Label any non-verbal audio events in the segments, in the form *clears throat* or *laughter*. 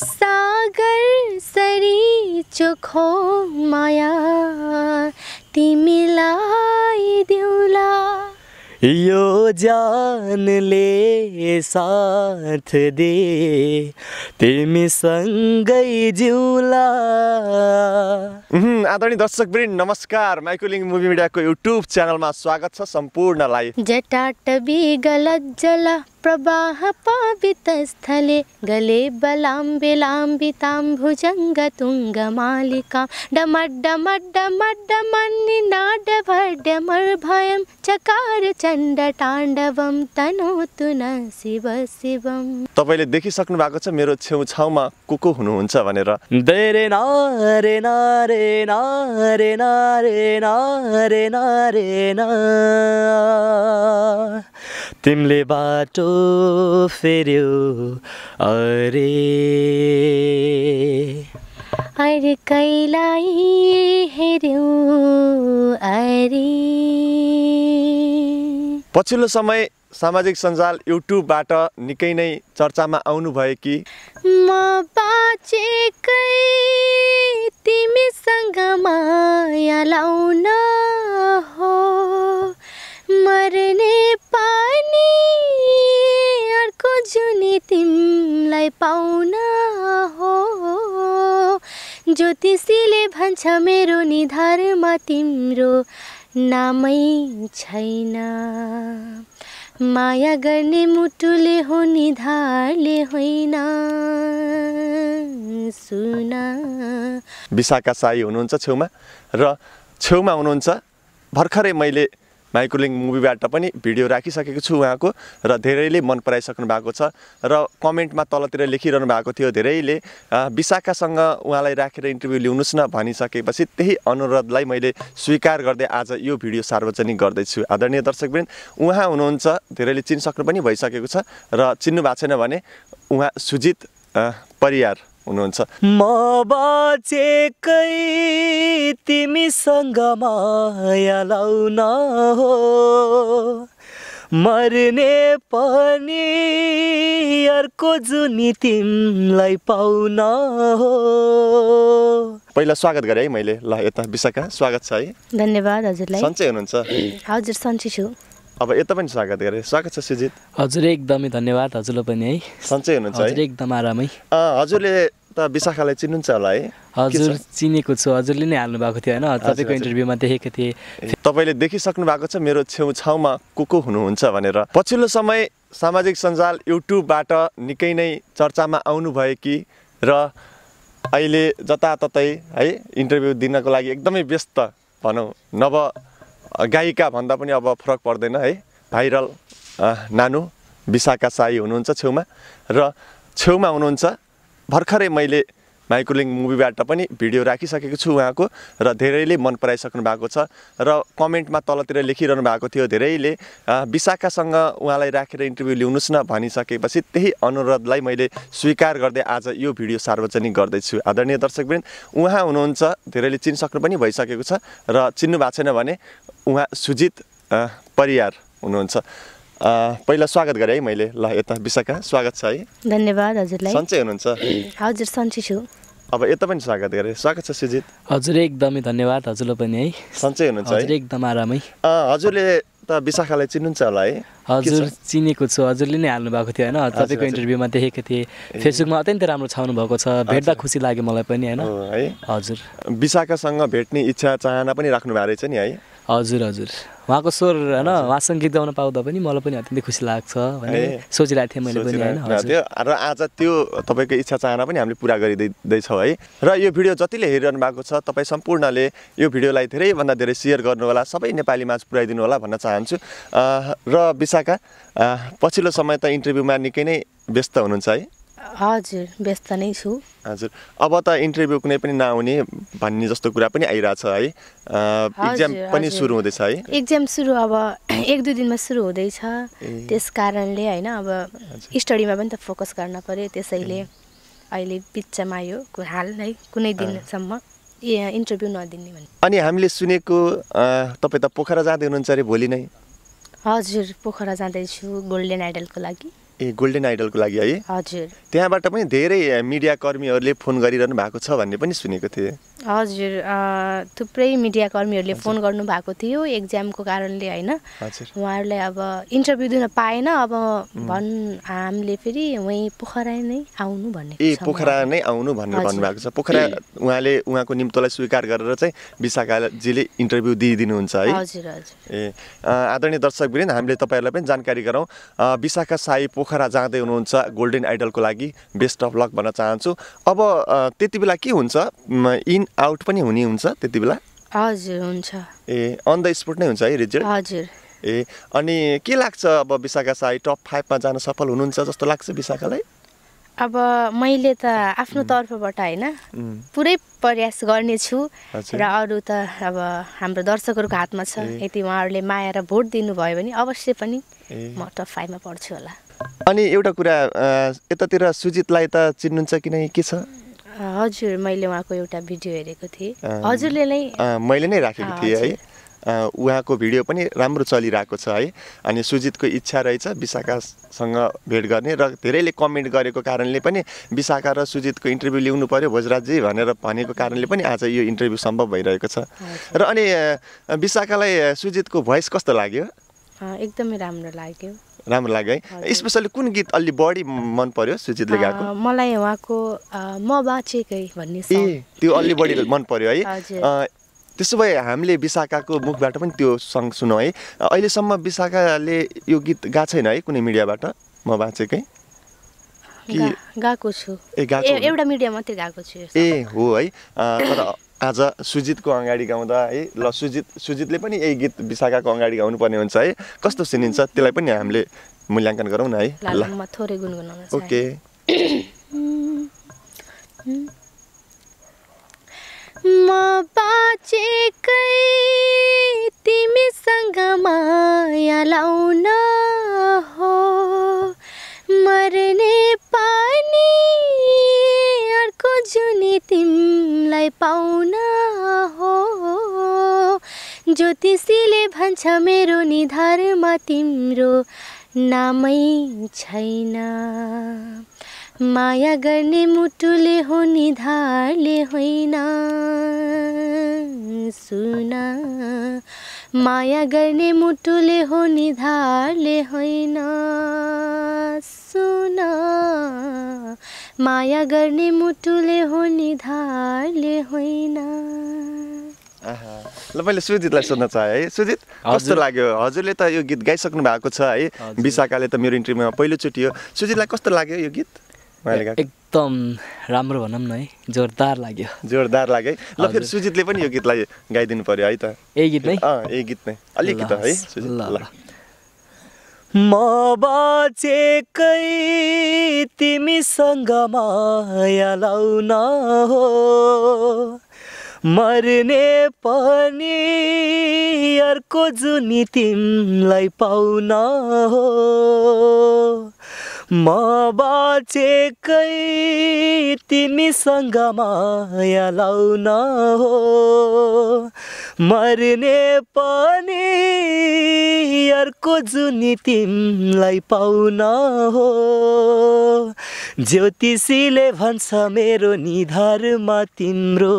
सागर sorry चोखो माया तिमीलाई देउला यो जानले साथ दे तिमीसँगै जिउला आदरणीय दर्शक पनि नमस्कार माइकुलिङ मुभी मिडियाको युट्युब च्यानलमा स्वागत छ सम्पूर्णलाई गलत गलज्जला प्रवाह पावित स्थले गले बलाम्बे लाम्बि भुजंग तुङ्ग मालिका डमड्डमड्डमड्डमन् तपाईँले देखिसक्नु भएको छ मेरो छेउछाउमा को को हुनुहुन्छ भनेर धेरै नरे नरे नरे नरे नरे नरे न तिमीले बाटो फेर्यो अरे अर्कैलाई हेऱ्यौँ अरे पछिल्लो समय सामाजिक सञ्जाल युट्युबबाट निकै नै चर्चामा आउनुभयो कि म बाँचेकै तिमीसँग माया लाउन हो मर्ने पानी अर्को जुनी तिमीलाई पाउन हो ज्योतिषीले भन्छ मेरो निधारमा तिम्रो नामै छैन माया गर्ने मुटुले हो निधारले होइन सुन विशाखा साई हुनुहुन्छ छेउमा र छेउमा हुनुहुन्छ भर्खरै मैले माइक्रोलिङ मुभीबाट पनि भिडियो राखिसकेको छु उहाँको र धेरैले मन पराइसक्नु भएको छ र कमेन्टमा तलतिर लेखिरहनु भएको थियो धेरैले विशाखासँग उहाँलाई राखेर इन्टरभ्यू ल्याउनुहोस् न भनिसकेपछि त्यही अनुरोधलाई मैले स्वीकार गर्दै आज यो भिडियो सार्वजनिक गर्दैछु आदरणीय दर्शकवृन्द उहाँ हुनुहुन्छ धेरैले चिनिसक्नु पनि भइसकेको छ र चिन्नु भएको छैन भने उहाँ सुजित परियार हुनुहुन्छ म बाँचेकै तिमीसँग माया लाउन हो मर्ने पनि अर्को जुनी तिमलाई पाउन हो पहिला स्वागत गरेँ है मैले ल यता विशाखा स्वागत छ है धन्यवाद हजुरलाई सन्चै हुनुहुन्छ हजुर सन्चै छु अब यता पनि स्वागत गरेँ स्वागत छ सुजित हजुर एकदमै धन्यवाद हजुरलाई पनि है सन्चै हुनुहुन्छ एकदम आरामै हजुरले त विशाखालाई चिन्नुहुन्छ होला है हजुर चिनेको छु हजुरले नै हाल्नु भएको थियो होइन तपाईँको इन्टरभ्यूमा देखेको थिएँ तपाईँले देखिसक्नु भएको छ मेरो छेउछाउमा को को हुनुहुन्छ भनेर पछिल्लो समय सामाजिक सञ्जाल युट्युबबाट निकै नै चर्चामा आउनुभयो कि र अहिले जताततै है इन्टरभ्यू दिनको लागि एकदमै व्यस्त भनौँ नव गायिका भन्दा पनि अब फरक पर्दैन है भाइरल नानु विशाखा साई हुनुहुन्छ छेउमा र छेउमा हुनुहुन्छ भर्खरै मैले माइक्रोलिङ मुभीबाट पनि भिडियो राखिसकेको छु उहाँको र धेरैले मन पराइसक्नु भएको छ र कमेन्टमा तलतिर लेखिरहनु भएको थियो धेरैले विशाखासँग उहाँलाई राखेर इन्टरभ्यू ल्याउनुहोस् न भनिसकेपछि त्यही अनुरोधलाई मैले स्वीकार गर्दै आज यो भिडियो सार्वजनिक गर्दैछु आदरणीय दर्शकवृन्द उहाँ हुनुहुन्छ धेरैले चिनिसक्नु पनि भइसकेको छ र चिन्नु भएको छैन भने उहाँ सुजित परियार हुनुहुन्छ पहिला स्वागत गरेँ है मैले ल यता विशाखा स्वागत छ है धन्यवाद हजुरलाई सन्चै हुनुहुन्छ हजुर सन्चै छु अब यता पनि स्वागत गरेँ स्वागत छ सुजित हजुर एकदमै धन्यवाद हजुरलाई पनि है सन्चै हुनुहुन्छ एकदम आरामै हजुरले त विशाखालाई चिन्नुहुन्छ होला है हजुर चिनेको छु हजुरले नै हाल्नु भएको थियो होइन तपाईँको इन्टरभ्यूमा देखेको थिएँ फेसबुकमा अत्यन्त राम्रो छाउनु भएको छ भेट्दा खुसी लाग्यो मलाई पनि होइन है हजुर विशाखासँग भेट्ने इच्छा चाहना पनि राख्नु भएको रहेछ नि है हजुर हजुर उहाँको स्वर होइन उहाँसँग गीत गाउन पाउँदा पनि मलाई पनि अत्यन्तै खुसी लाग्छ भने सोचिरहेको थिएँ मैले पनि होइन र आज त्यो तपाईँको इच्छा चाहना पनि हामीले पुरा गरिदिँदैछौँ है र यो भिडियो जतिले हेरिरहनु भएको छ तपाईँ सम्पूर्णले यो भिडियोलाई धेरैभन्दा धेरै सेयर गर्नु होला सबै नेपालीमाझ पुऱ्याइदिनु होला भन्न चाहन्छु र विशाल आशाका पछिल्लो समय त इन्टरभ्यूमा निकै नै व्यस्त हुनुहुन्छ है हजुर व्यस्त नै छु हजुर अब त इन्टरभ्यू कुनै पनि नआउने भन्ने जस्तो कुरा पनि आइरहेछ है इक्जाम पनि सुरु हुँदैछ है एक्जाम सुरु अब *clears throat* एक दुई दिनमा सुरु हुँदैछ त्यस कारणले होइन अब स्टडीमा पनि त फोकस गर्न पऱ्यो त्यसैले अहिले बिचमा आयो हाल है कुनै दिनसम्म इन्टरभ्यू नदिने अनि हामीले सुनेको तपाईँ त पोखरा जाँदै हुनुहुन्छ अरे भोलि नै हजुर पोखरा जाँदैछु गोल्डेन आइडलको लागि ए गोल्डेन आइडलको लागि है हजुर त्यहाँबाट पनि धेरै मिडिया कर्मीहरूले फोन गरिरहनु भएको छ भन्ने पनि सुनेको थिएँ हजुर थुप्रै मिडिया कर्मीहरूले फोन गर्नु भएको थियो एक्जामको कारणले होइन उहाँहरूलाई अब इन्टरभ्यू दिन पाएन अब भन् हामीले फेरि उहीँ पोखरा नै आउनु भन्ने ए पोखरा नै आउनु भनेर भन्नुभएको छ पोखरा उहाँले उहाँको निम्तोलाई स्वीकार गरेर चाहिँ विशाखाजीले इन्टरभ्यू दिइदिनुहुन्छ है हजुर हजुर ए आदरणीय दर्शक हामीले तपाईँहरूलाई पनि जानकारी गरौँ विशाखा साई पोखरा जाँदै हुनुहुन्छ गोल्डेन आइडलको लागि बेस्ट अफ लक भन्न चाहन्छु अब त्यति बेला के हुन्छ इन आउट पनि हुने हुन्छ त्यति बेला हजुर हुन्छ ए अन द स्पोट नै हुन्छ है रिजल्ट हजुर ए अनि के लाग्छ अब विशाखा साई टप फाइभमा जान सफल हुनुहुन्छ जस्तो लाग्छ विशाखालाई अब मैले त आफ्नो तर्फबाट होइन पुरै प्रयास गर्नेछु र अरू त अब हाम्रो दर्शकहरूको हातमा छ यदि उहाँहरूले माया र भोट दिनुभयो भने अवश्य पनि म टप फाइभमा पढ्छु होला अनि एउटा कुरा यतातिर सुजितलाई त चिन्नुहुन्छ किन के छ हजुर मैले उहाँको एउटा भिडियो हेरेको थिएँ हजुरले नै मैले नै राखेको थिएँ है उहाँको भिडियो पनि राम्रो चलिरहेको छ है अनि सुजितको इच्छा रहेछ विशाखासँग भेट गर्ने र धेरैले कमेन्ट गरेको कारणले पनि विशाखा र सुजितको इन्टरभ्यू ल्याउनु पऱ्यो भोजराजी भनेर भनेको कारणले पनि आज यो इन्टरभ्यू सम्भव भइरहेको छ र अनि विशाखालाई सुजितको भोइस कस्तो लाग्यो एकदमै राम्रो लाग्यो राम्रो लाग्यो है स्पेसली कुन गीत अलि बढी मन पर्यो सुजितले गाएको मलाई उहाँको म बाँचेकै भन्ने ए त्यो अलि बढी *clears throat* मन पर्यो है त्यसो भए हामीले विशाखाको मुखबाट पनि त्यो सङ्ग सुनौँ है अहिलेसम्म विशाखाले यो गीत गएको छैन है कुनै मिडियाबाट म बाँचेकै गाएको छु ए एउटा मिडिया मात्रै गाएको छु ए हो है तर आज सुजितको अगाडि गाउँदा है ल सुजित सुजितले पनि यही गीत विशाखाको अगाडि गाउनुपर्ने हुन्छ है कस्तो सुनिन्छ त्यसलाई पनि हामीले मूल्याङ्कन गरौँ न है ल थोरै ओके म बाँचेकै तिमीसँग माया लाउन हो मर्ने पानी अर्को जुनी तिमीलाई पाउ ज्योतिषीले भन्छ मेरो निधारमा तिम्रो नामै छैन माया गर्ने मुटुले हो निधारले होइन सुन माया गर्ने मुटुले हो निधारले होइन सुन माया गर्ने मुटुले हो निधारले होइन ल मैले सुजितलाई सोध्न चाहेँ है सुजित कस्तो लाग्यो हजुरले त यो गीत गाइसक्नु भएको छ है विशाखाले त मेरो इन्टरभ्यूमा पहिलोचोटि हो सुजितलाई कस्तो लाग्यो यो गीत एकदम राम्रो भनौँ न है जोरदार लाग्यो जोरदार लाग्यो ल फेरि सुजितले पनि यो गीतलाई गाइदिनु पर्यो है त यही गीत नै यही गीत नै अलिकति है ल म बाँचेकै तिमीसँग माया लाउन हो मर्ने पनि अर्को जुनी तिमीलाई पाउन हो म बाँचेकै तिमीसँग माया लाउन हो मर्ने पनि अर्को जुनी तिमीलाई पाउन हो ज्योतिषीले भन्छ मेरो निधारमा तिम्रो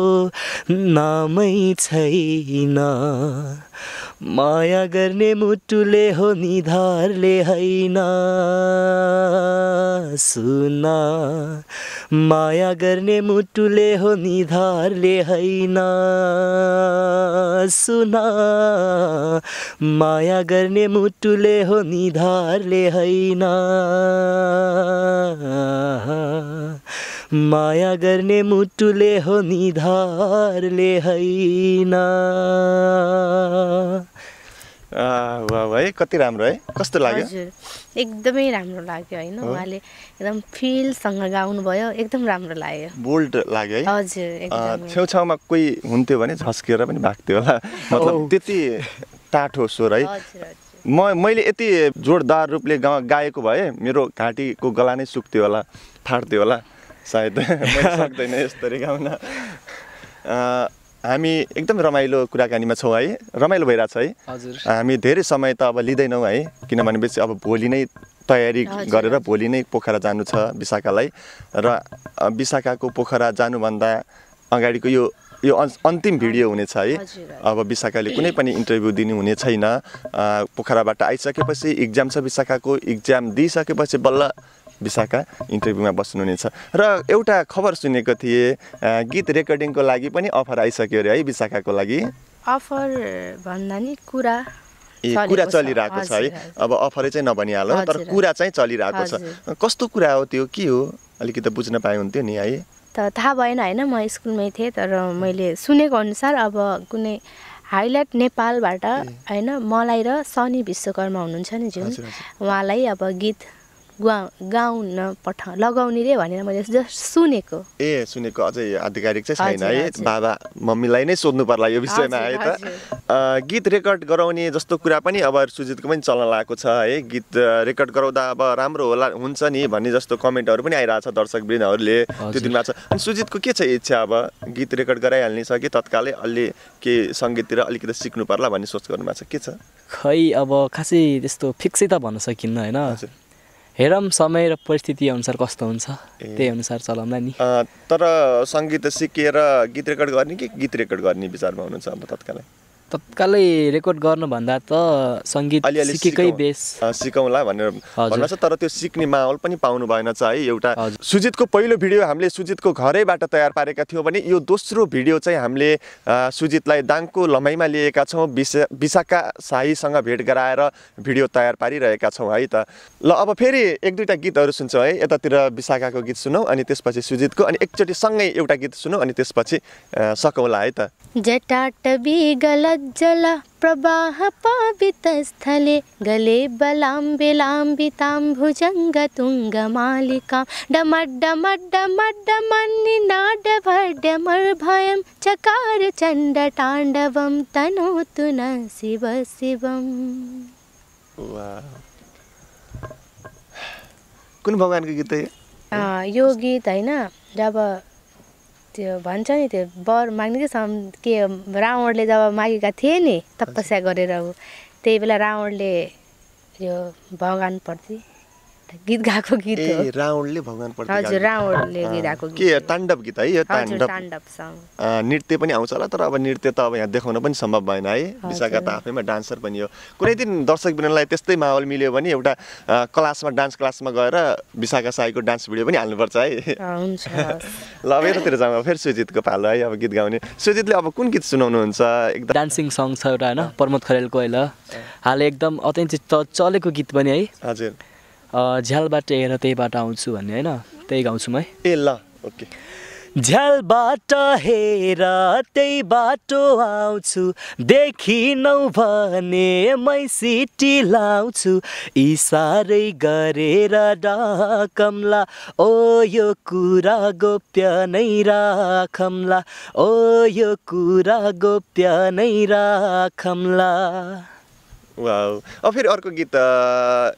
नामै छैन माया गर्ने मुटुले हो निधारले होइन सुन माया गर्ने मुटुले हो निधारले होइन सुन माया गर्ने मुटुले हो निधारले होइन माया गर्ने मुटुले हो निधारले होइन वा है कति राम्रो है कस्तो लाग्यो एकदमै राम्रो लाग्यो होइन उहाँले एकदम फिलसँग गाउनुभयो एकदम राम्रो लाग्यो बोल्ड लाग्यो है हजुर छेउछाउमा कोही हुन्थ्यो भने झस्किएर पनि भाग्थ्यो होला *laughs* मतलब त्यति टाठो स्वर है म मैले यति जोरदार रूपले गाएको भए मेरो घाँटीको गला नै सुक्थ्यो होला फाट्थ्यो होला सायद *laughs* मैले सक्दैन यसरी गाउन हामी एकदम रमाइलो कुराकानीमा छौँ है रमाइलो भइरहेछ है हजुर हामी धेरै समय त अब लिँदैनौँ है किनभने बेसी अब भोलि नै तयारी गरेर भोलि नै पोखरा जानु छ विशाखालाई र विशाखाको पोखरा जानुभन्दा अगाडिको यो यो अन्तिम भिडियो हुनेछ है अब विशाखाले कुनै पनि इन्टरभ्यू दिनु हुने छैन पोखराबाट आइसकेपछि इक्जाम छ विशाखाको इक्जाम दिइसकेपछि बल्ल विशाखा इन्टरभ्यूमा बस्नुहुनेछ र एउटा खबर सुनेको थिएँ गीत रेकर्डिङको लागि पनि अफर आइसक्यो अरे है विशाखाको लागि अफर भन्दा नि कुरा ए कुरा चलिरहेको छ है अब अफरै चाहिँ नभनिहाल तर कुरा चाहिँ चलिरहेको छ कस्तो कुरा हो त्यो के हो अलिकति बुझ्न पाए हुन्थ्यो नि है त थाहा भएन होइन म स्कुलमै थिएँ तर मैले सुनेको अनुसार अब कुनै हाइलाइट नेपालबाट होइन मलाई र सनी विश्वकर्मा हुनुहुन्छ नि जुन उहाँलाई अब गीत गाउ गाउन पठा लगाउनेले भनेर मैले सुनेको ए सुनेको अझै आधिकारिक चाहिँ छैन है बाबा मम्मीलाई नै सोध्नु पर्ला यो विषयमा है त गीत रेकर्ड गराउने जस्तो कुरा पनि अब सुजितको पनि चल्न लागेको छ है गीत रेकर्ड गराउँदा अब राम्रो होला हुन्छ नि भन्ने जस्तो कमेन्टहरू पनि आइरहेको छ दर्शक त्यो दिनमा छ अनि सुजितको के छ इच्छा अब गीत रेकर्ड गराइहाल्ने छ कि तत्कालै अलि के सङ्गीततिर अलिकति सिक्नु पर्ला भन्ने सोच गर्नुभएको छ के छ खै अब खासै त्यस्तो फिक्सै त भन्न सकिन्न होइन हेरौँ समय र परिस्थिति अनुसार कस्तो हुन्छ त्यही अनुसार चलाउँला नि तर सङ्गीत सिकेर गीत रेकर्ड गर्ने कि गीत रेकर्ड गर्ने विचारमा हुनुहुन्छ अब तत्कालै तत्कालै रेकर्ड गर्नुभन्दा त सङ्गीत सिकेकै बेस सिकाउँला भनेर भन्नुहोस् तर त्यो सिक्ने माहौल पनि पाउनु भएन चाहिँ है एउटा सुजितको पहिलो भिडियो हामीले सुजितको घरैबाट तयार पारेका थियौँ भने यो दोस्रो भिडियो चाहिँ हामीले सुजितलाई दाङको लम्बाइमा लिएका छौँ विशा विशाखा साहीसँग भेट गराएर भिडियो तयार पारिरहेका छौँ है त ल अब फेरि एक दुईवटा गीतहरू सुन्छौँ है यतातिर विशाखाको गीत सुनौँ अनि त्यसपछि सुजितको अनि एकचोटि सँगै एउटा गीत सुनौँ अनि त्यसपछि सकौँला है त मज्जलः प्रवाह पावितस्थले गले बलाम्बे लाम्बिताम्भुजङ्गतुङ्गमालिकां डमड्डमड्डमड्डमन्निनाडभड्यमर्भयं चकार चण्डताण्डवं तनोतु न शिव शिव कुन के गीत यो गीत है जब त्यो भन्छ नि त्यो बर माग्ने के रावणले जब मागेका थिए नि तपस्या गरेर ऊ त्यही बेला रावणले यो भगवान् गीत गाएको गीत हो राउन्डले भगवान प्रति हजुर गाएको के ताण्डव गीत है यो ताण्डव ताण्डव सङ नृत्य पनि आउँछ होला तर अब नृत्य त अब यहाँ देखाउन पनि सम्भव भएन है विशाखा त आफैमा डान्सर पनि हो कुनै दिन दर्शक बिनालाई त्यस्तै माहौल मिल्यो भने एउटा क्लासमा डान्स क्लासमा गएर विशाखा साईको डान्स भिडियो पनि हाल्नुपर्छ है *laughs* ल अब यतातिर जाउँ फेरि सुजितको पालो है अब गीत गाउने सुजितले अब कुन गीत सुनाउनुहुन्छ एकदम डान्सिङ सङ छ एउटा होइन प्रमोद खरेलको अहिले हाल एकदम अत्यन्तै चलेको गीत पनि है हजुर झ्यालबाट हेरेर त्यहीबाट आउँछु भन्ने होइन त्यही गाउँछु म है ए ल ओके झ्यालबाट हेर त्यही बाटो आउँछु देखिनौ भने मै सिटी लाउँछु इसारै गरेर डाकम्ला ओ यो कुरा गोप्य नै राखमला ओ यो कुरा गोप्य नै राखमला अब oh, फेरि अर्को गीत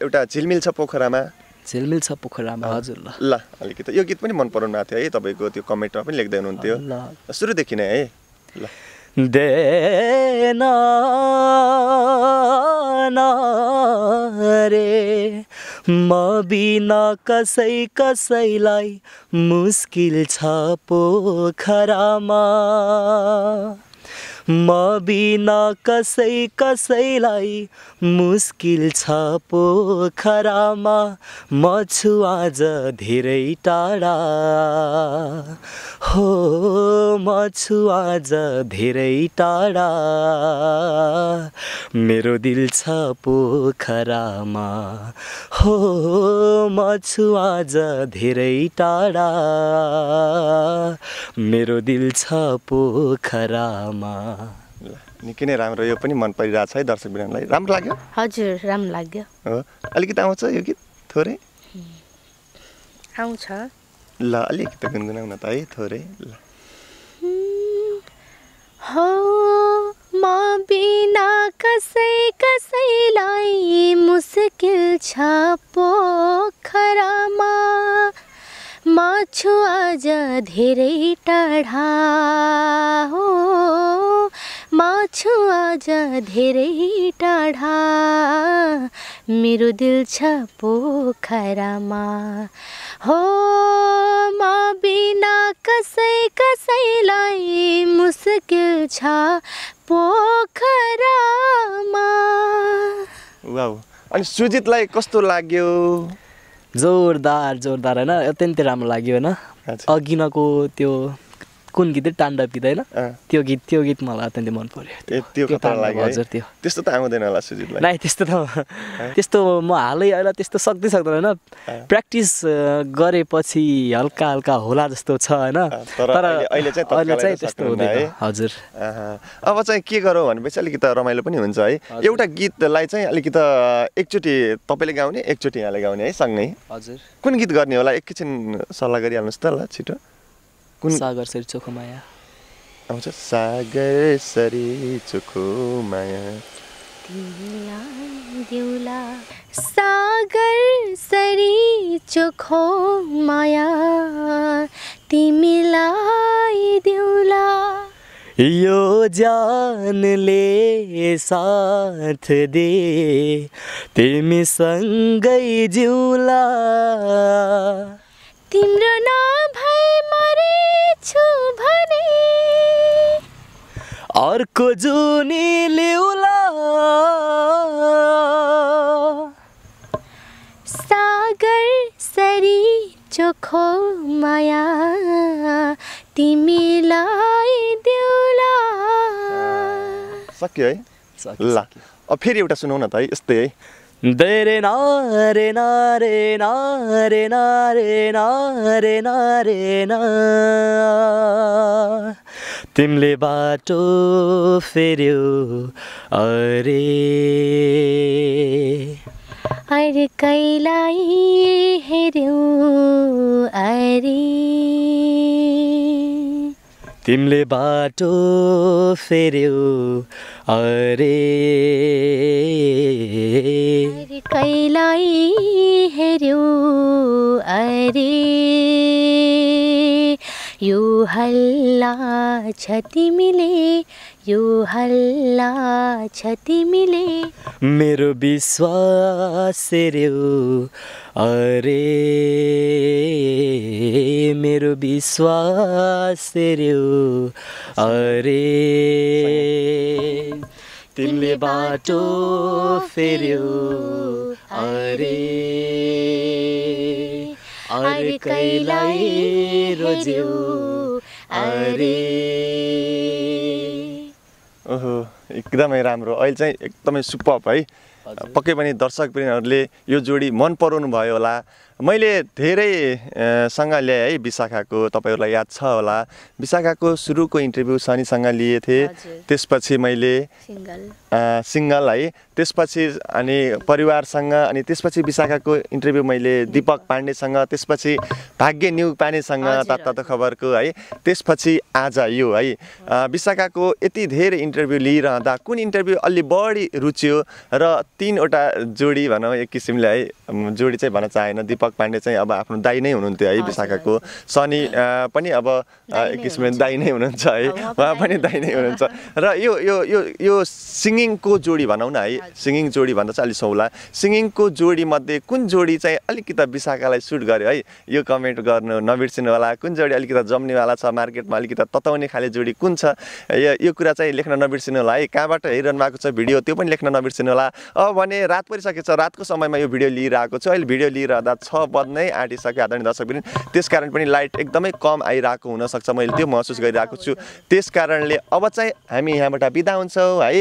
एउटा झिलमिल छ पोखरामा झिलमिल छ पोखरामा हजुर ल ल अलिकति यो गीत पनि मन पराउनु भएको थियो है तपाईँको त्यो कमेन्टमा पनि लेख्दै हुनुहुन्थ्यो ल सुरुदेखि नै है ल दे रे म बिना कसै कसैलाई मुस्किल छ पोखरामा म बिना कसै कसैलाई मुस्किल छ पोखरामा म छु आज धेरै टाढा हो म छु आज धेरै टाढा मेरो दिल छ पोखरामा हो म छु आज धेरै टाढा मेरो दिल छ पोखरामा निकै नै राम्रो यो पनि मन परिरहेको छ है दर्शक बिरामीलाई राम्रो लाग्यो हजुर राम्रो लाग्यो हो अलिकति आउँछ यो गीत थोरै आउँछ ल अलिकति न त है थोरै ल हो म बिना कसै कसैलाई मुस्किल छ पोखरामा माछु आज धेरै टाढा हो माछु आज धेरै टाढा मेरो दिल छ पोखरामा हो म बिना कसै कसैलाई मुस्किल छ पोखरामा अनि सुजितलाई कस्तो लाग्यो जोरदार जोरदार होइन अत्यन्तै राम्रो लाग्यो होइन अघि त्यो कुन गीत ताण्डव गीत होइन त्यो गीत त्यो गीत मलाई अत्यन्तै मन पर्यो हजुर त्यो त्यस्तो त आउँदैन होला सुजितलाई नाइ त्यस्तो त त्यस्तो म हालै अहिले त्यस्तो सक्दै सक्दैन होइन प्र्याक्टिस गरेपछि हल्का हल्का होला जस्तो छ होइन तर अहिले चाहिँ त्यस्तो हुँदैन हजुर अब चाहिँ के गरौँ भनेपछि अलिकति रमाइलो पनि हुन्छ है एउटा गीतलाई चाहिँ अलिकति एकचोटि तपाईँले गाउने एकचोटि यहाँले गाउने है सँगै हजुर कुन गीत गर्ने होला एकैछिन सल्लाह गरिहाल्नुहोस् त ल छिटो कुन सागर सरी चोखो माया आउँछ सागर सरी चोखो माया देउला सागर सरी चोखो माया तिमीलाई देउला यो जानले साथ दे तिमी तिमीसँगै जिउला तिम्रो नाम छु भने अर्को जुनी लिउला सागर सरी चोखो माया तिमीलाई देउला सक्यो है ल अब फेरि एउटा सुनौ न त है यस्तै है रे ना रे ना रे ना रे ना रे ना रे बाटो फेऱ्यौ अरे अरे कैलाई बाटो फेऱ्यौ अरे कैलाई हेऱ्यो अरे यो हल्ला छ तिमीले यो हल्ला छ मिले मेरो विश्वास रे अरे मेरो विश्वास रे अरे तिमीले बाटो फेर्यो अरे अरे कैलाई रोज्यौ अरे ओहो एकदमै राम्रो अहिले चाहिँ एकदमै सुपअप है पक्कै पनि दर्शक प्रेमीहरूले यो जोडी मन पराउनु भयो होला मैले धेरैसँग ल्याएँ है विशाखाको तपाईँहरूलाई याद छ होला विशाखाको सुरुको इन्टरभ्यू सनीसँग लिएको थिएँ त्यसपछि मैले सिङ्गल है त्यसपछि अनि परिवारसँग अनि त्यसपछि विशाखाको इन्टरभ्यू मैले दिपक पाण्डेसँग त्यसपछि भाग्य न्यु पाण्डेसँग तातो खबरको है त्यसपछि आज यो है विशाखाको यति धेरै इन्टरभ्यू लिइरहँदा कुन इन्टरभ्यू अलि बढी रुच्यो र तिनवटा जोडी भनौँ एक किसिमले है जोडी चाहिँ भन्न चाहेन दिपक पाण्डे चाहिँ अब आफ्नो दाई नै हुनुहुन्थ्यो है विशाखाको सनी पनि अब एक किसिमले दाई नै हुनुहुन्छ है उहाँ पनि दाई नै हुनुहुन्छ र यो यो यो यो सिङ्गिङको जोडी भनौँ न है सिङ्गिङ जोडी भन्दा चाहिँ अलिक सौला सिङ्गिङको जोडीमध्ये कुन जोडी चाहिँ अलिकति विशाखालाई सुट गर्यो है यो कमेन्ट गर्नु नबिर्सिनु होला कुन जोडी अलिकति जम्नेवाला छ मार्केटमा अलिकति तताउने खाले जोडी कुन छ यो यो कुरा चाहिँ लेख्न नबिर्सिनु होला है कहाँबाट हेरिरहनु भएको छ भिडियो त्यो पनि लेख्न नबिर्सिनु होला अब भने रात परिसकेको छ रातको समयमा यो भिडियो लिइरहेको छु अहिले भिडियो लिइरहँदा छ छ बज्नै आँटिसक्यो आदरणीय त्यस कारण पनि लाइट एकदमै कम आइरहेको हुनसक्छ मैले त्यो महसुस गरिरहेको छु त्यस कारणले अब चाहिँ हामी यहाँबाट बिदा हुन्छौँ है